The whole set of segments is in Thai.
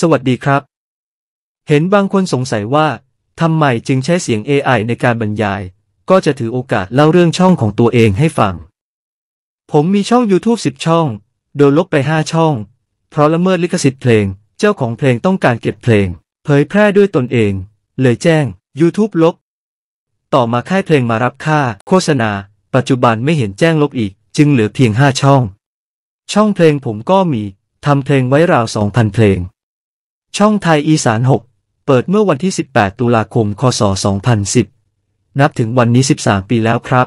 สวัสดีครับ เห็นบางคนสงสัยว่าทำไมจึงใช้เสียง AI ในการบรรยาย ก็จะถือโอกาสเล่าเรื่องช่องของตัวเองให้ฟัง ผมมีช่อง YouTube 10 ช่อง โดนลบไป 5 ช่อง เพราะละเมิดลิขสิทธิ์เพลงเจ้าของเพลงต้องการเก็บเพลง เผยแพร่ด้วยตนเอง เลยแจ้ง YouTube ลบต่อมาค่ายเพลงมารับค่า โฆษณา ปัจจุบันไม่เห็นแจ้งลบอีกจึงเหลือเพียง 5 ช่อง ช่องเพลงผมก็มีทำเพลงไว้ราว2,000เพลงช่องไทยอีสาน6เปิดเมื่อวันที่ 18 ตุลาคม คศ 2010 นับถึงวันนี้ 13 ปีแล้วครับ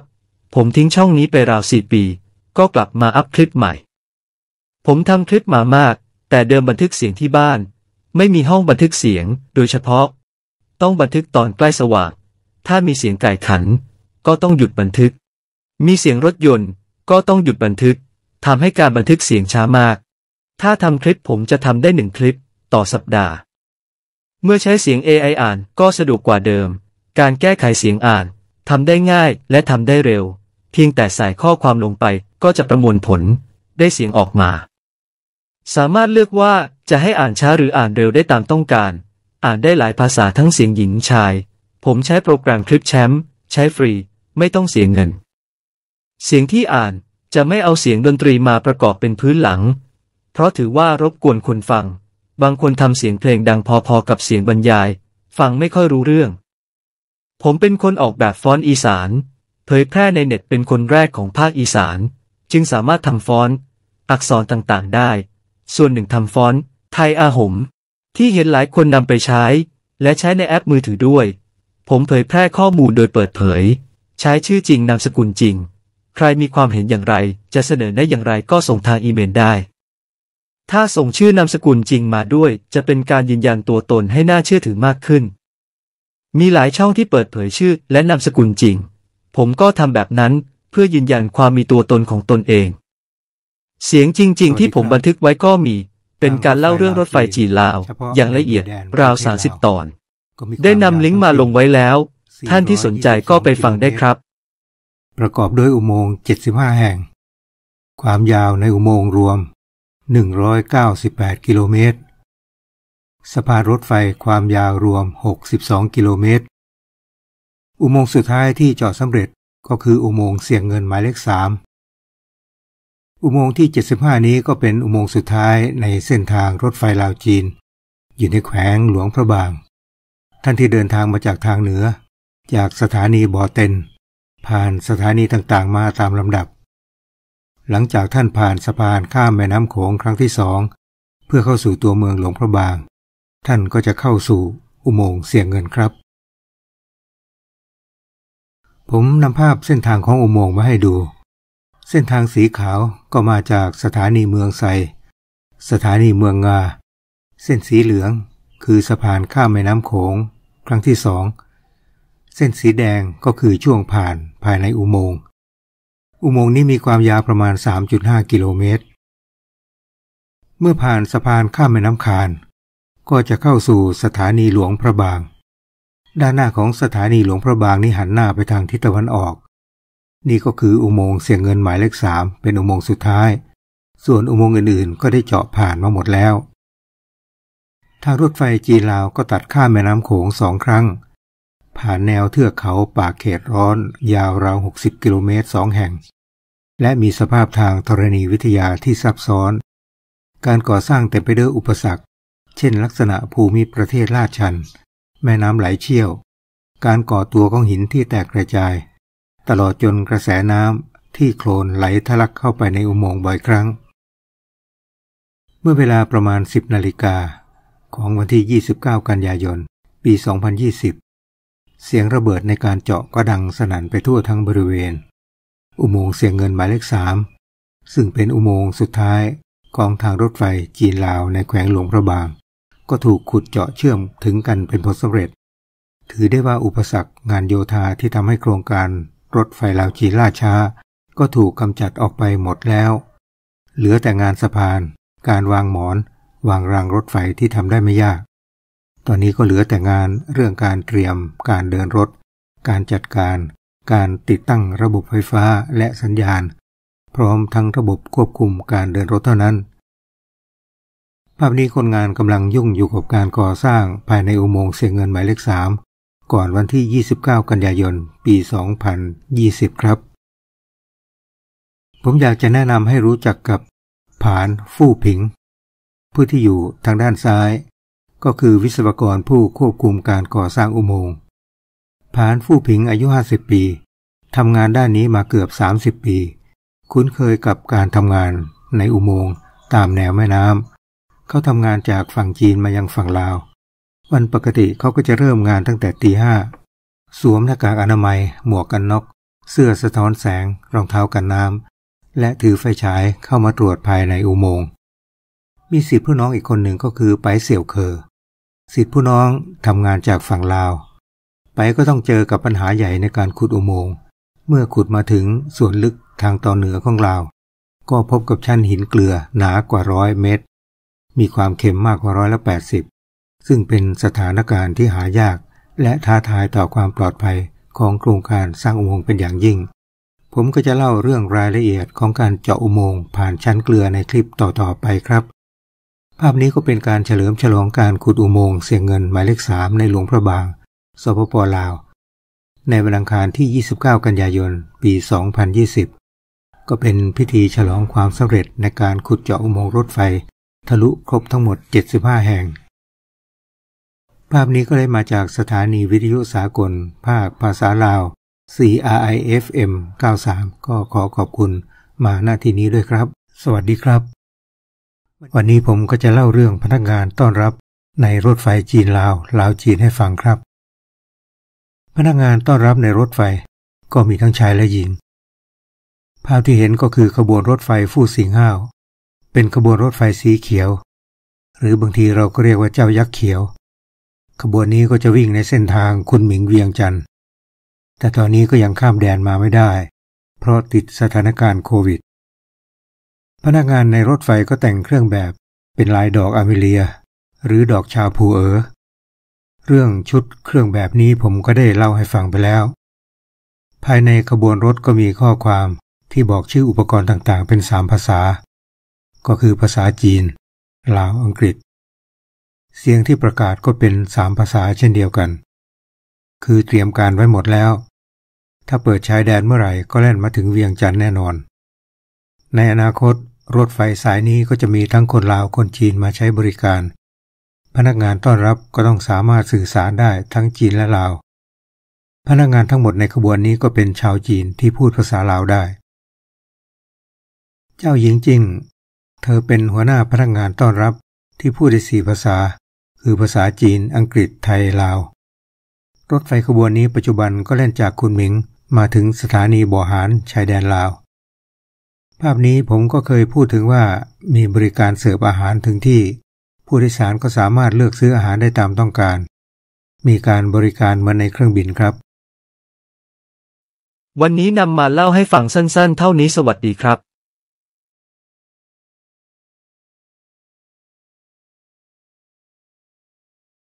ผมทิ้งช่องนี้ไปราว 4 ปี ก็กลับมาอัพคลิปใหม่ ผมทำคลิปมามาก แต่เดิมบันทึกเสียงที่บ้าน ไม่มีห้องบันทึกเสียง โดยเฉพาะ ต้องบันทึกตอนใกล้สว่าง ถ้ามีเสียงไก่ขัน ก็ต้องหยุดบันทึก มีเสียงรถยนต์ ก็ต้องหยุดบันทึกทำให้การบันทึกเสียงช้ามาก ถ้าทำคลิปผมจะทำได้หนึ่งคลิป่อสัปดาห์ เมื่อใช้เสียง AI อ่านก็สะดวกกว่าเดิม การแก้ไขเสียงอ่านทำได้ง่ายและทำได้เร็ว เพียงแต่ใส่ข้อความลงไปก็จะประมวลผลได้เสียงออกมา สามารถเลือกว่าจะให้อ่านช้าหรืออ่านเร็วได้ตามต้องการ อ่านได้หลายภาษาทั้งเสียงหญิงชาย ผมใช้โปรแกรมคลิปแชมป์ใช้ฟรี ไม่ต้องเสียเงิน เสียงที่อ่านจะไม่เอาเสียงดนตรีมาประกอบเป็นพื้นหลัง เพราะถือว่ารบกวนคนฟังบางคนทำเสียงเพลงดังพอ ๆ กับเสียงบรรยาย ฟังไม่ค่อยรู้เรื่อง ผมเป็นคนออกแบบฟอนต์อีสาน เผยแพร่ในเน็ตเป็นคนแรกของภาคอีสาน จึงสามารถทำฟอนต์อักษรต่างๆได้ ส่วนหนึ่งทำฟอนต์ไทยอาหม ที่เห็นหลายคนนำไปใช้ และใช้ในแอปมือถือด้วย ผมเผยแพร่ข้อมูลโดยเปิดเผย ใช้ชื่อจริงนามสกุลจริง ใครมีความเห็นอย่างไรจะเสนอได้อย่างไรก็ส่งทางอีเมลได้ถ้าส่งชื่อนามสกุลจริงมาด้วยจะเป็นการยืนยันตัวตนให้น่าเชื่อถือมากขึ้น มีหลายช่องที่เปิดเผยชื่อและนามสกุลจริง ผมก็ทำแบบนั้นเพื่อยืนยันความมีตัวตนของตนเอง เสียงจริงๆที่ผมบันทึกไว้ก็มี เป็นการเล่าเรื่องรถไฟจีนลาว อย่างละเอียดราวสาสิบตอน ได้นำลิงก์มาลงไว้แล้ว ท่านที่สนใจก็ไปฟังได้ครับ ประกอบด้วยอุโมงค์75แห่ง ความยาวในอุโมงค์รวม198 กิโลเมตรสะพานรถไฟความยาวรวม 62 กิโลเมตร อุโมงค์สุดท้ายที่จอดสำเร็จก็คืออุโมงค์เสี่ยงเงินหมายเลขสามอุโมงค์ที่ 75 นี้ก็เป็นอุโมงค์สุดท้ายในเส้นทางรถไฟลาวจีน อยู่ในแขวงหลวงพระบาง ท่านที่เดินทางมาจากทางเหนือ จากสถานีบ่อเต็น ผ่านสถานีต่างๆมาตามลำดับหลังจากท่านผ่านสะพานข้ามแม่น้ำโขง ครั้งที่สองเพื่อเข้าสู่ตัวเมืองหลวงพระบางท่านก็จะเข้าสู่อุโมงค์เสียงเงินครับ ผมนำภาพเส้นทางของอุโมงค์มาให้ดู เส้นทางสีขาวก็มาจากสถานีเมืองไซสถานีเมืองงา เส้นสีเหลืองคือสะพานข้ามแม่น้ำโขง ครั้งที่สองเส้นสีแดงก็คือช่วงผ่านภายในอุโมงค์อุโมงค์นี้มีความยาวประมาณ 3.5 กิโลเมตร เมื่อผ่านสะพานข้ามแม่น้ำคานก็จะเข้าสู่สถานีหลวงพระบาง ด้านหน้าของสถานีหลวงพระบางนี้หันหน้าไปทางทิศตะวันออก นี่ก็คืออุโมงค์เสียงเงินหมายเลขสามเป็นอุโมงค์สุดท้าย ส่วนอุโมงค์อื่นๆ ก็ได้เจาะผ่านมาหมดแล้ว ทางรถไฟจีนลาวก็ตัดข้ามแม่น้ำโขงสองครั้ง ผ่านแนวเทือกเขาป่าเขตร้อน ยาวราว 60 กิโลเมตรสองแห่งและมีสภาพทางธรณีวิทยาที่ซับซ้อน การก่อสร้างเต็มไปด้วยอุปสรรค เช่นลักษณะภูมิประเทศลาดชัน แม่น้ำไหลเชี่ยว การก่อตัวของหินที่แตกกระจาย ตลอดจนกระแสน้ำที่โคลนไหลทะลักเข้าไปในอุโมงค์บ่อยครั้ง เมื่อเวลาประมาณ 10นาฬิกาของวันที่ 29 กันยายน ปี 2020 เสียงระเบิดในการเจาะก็ดังสนั่นไปทั่วทั้งบริเวณอุโมงค์เสียงเงินหมายเลขสาม ซึ่งเป็นอุโมงค์สุดท้ายของทางรถไฟจีนลาวในแขวงหลวงพระบาง ก็ถูกขุดเจาะเชื่อมถึงกันเป็นผลสำเร็จ ถือได้ว่าอุปสรรคงานโยธาที่ทำให้โครงการ รถไฟลาวจีนล่าช้าก็ถูกกำจัดออกไปหมดแล้ว เหลือแต่งานสะพาน การวางหมอน วางรางรถไฟที่ทำได้ไม่ยาก ตอนนี้ก็เหลือแต่งานเรื่องการเตรียม การเดินรถ การจัดการการติดตั้งระบบไฟฟ้าและสัญญาณ พร้อมทั้งระบบควบคุมการเดินรถเท่านั้น ภาพนี้คนงานกำลังยุ่งอยู่กับการก่อสร้างภายในอุโมงค์เสียเงินหมายเลขสามก่อนวันที่ 29 กันยายนปี 2020 ครับ ผมอยากจะแนะนำให้รู้จักกับผานฟู่ผิง ผู้ที่อยู่ทางด้านซ้าย ก็คือวิศวกรผู้ควบคุมการก่อสร้างอุโมงค์ผานฟู่ผิงอายุห้าสิบปี ทำงานด้านนี้มาเกือบสามสิบปี คุ้นเคยกับการทำงานในอุโมงค์ตามแนวแม่น้ำ เขาทำงานจากฝั่งจีนมายังฝั่งลาว วันปกติเขาก็จะเริ่มงานตั้งแต่ตีห้าสวมหน้ากากอนามัยหมวกกันน็อกเสื้อสะท้อนแสง รองเท้ากันน้ำ และถือไฟฉายเข้ามาตรวจภายในอุโมงค์มีสิทธิผู้น้องอีกคนหนึ่งก็คือไปเสี่ยวเคอสิทธิผู้น้องทำงานจากฝั่งลาวไปก็ต้องเจอกับปัญหาใหญ่ในการขุดอุโมงค์ เมื่อขุดมาถึงส่วนลึกทางตอนเหนือของลาวก็พบกับชั้นหินเกลือหนากว่าร้อยเมตร มีความเข็มมากกว่าร้อยละแปดสิบ ซึ่งเป็นสถานการณ์ที่หายาก และท้าทายต่อความปลอดภัยของโครงการสร้างอุโมงค์เป็นอย่างยิ่ง ผมก็จะเล่าเรื่องรายละเอียดของการเจาะอุโมงค์ผ่านชั้นเกลือในคลิปต่อๆไปครับ ภาพนี้ก็เป็นการเฉลิมฉลองการขุดอุโมงค์เสียงเงินหมายเลขสามในหลวงพระบางสปปลาว ในวันอังคารที่ 29 กันยายน ปี 2020 ก็เป็นพิธีฉลองความสำเร็จในการขุดเจาะอุโมงค์รถไฟทะลุครบทั้งหมด 75 แห่ง ภาพนี้ก็ได้มาจากสถานีวิทยุสากลภาคภาษาลาว CRIFM 93ก็ขอขอบคุณมาหน้าที่นี้ด้วยครับ สวัสดีครับ วันนี้ผมก็จะเล่าเรื่องพนักงานต้อนรับในรถไฟจีนลาว ลาวจีนให้ฟังครับพนักงานต้อนรับในรถไฟก็มีทั้งชายและหญิง ภาพที่เห็นก็คือขบวนรถไฟฟู่สิงห้าวเป็นขบวนรถไฟสีเขียว หรือบางทีเราก็เรียกว่าเจ้ายักษ์เขียว ขบวนนี้ก็จะวิ่งในเส้นทางคุณหมิงเวียงจันทร์แต่ตอนนี้ก็ยังข้ามแดนมาไม่ได้ เพราะติดสถานการณ์โควิด พนักงานในรถไฟก็แต่งเครื่องแบบเป็นลายดอกอเมเลีย หรือดอกชาพูเอ๋อเรื่องชุดเครื่องแบบนี้ผมก็ได้เล่าให้ฟังไปแล้ว ภายในขบวนรถก็มีข้อความที่บอกชื่ออุปกรณ์ต่างๆเป็นสามภาษา ก็คือภาษาจีน ลาวอังกฤษ เสียงที่ประกาศก็เป็นสามภาษาเช่นเดียวกัน คือเตรียมการไว้หมดแล้ว ถ้าเปิดชายแดนเมื่อไหร่ก็แล่นมาถึงเวียงจันทร์แน่นอน ในอนาคตรถไฟสายนี้ก็จะมีทั้งคนลาวคนจีนมาใช้บริการพนักงานต้อนรับก็ต้องสามารถสื่อสารได้ทั้งจีนและลาว พนักงานทั้งหมดในขบวนนี้ก็เป็นชาวจีนที่พูดภาษาลาวได้ เจ้าหญิงจริง เธอเป็นหัวหน้าพนักงานต้อนรับที่พูดได้สี่ภาษา คือภาษาจีน อังกฤษ ไทย ลาว รถไฟขบวนนี้ปัจจุบันก็เล่นจากคุนหมิงมาถึงสถานีบ่อหานชายแดนลาว ภาพนี้ผมก็เคยพูดถึงว่ามีบริการเสิร์ฟอาหารถึงที่ผู้โดยสารก็สามารถเลือกซื้ออาหารได้ตามต้องการ มีการบริการเหมือนในเครื่องบินครับ วันนี้นำมาเล่าให้ฟังสั้นๆ เท่านี้สวัสดีครับ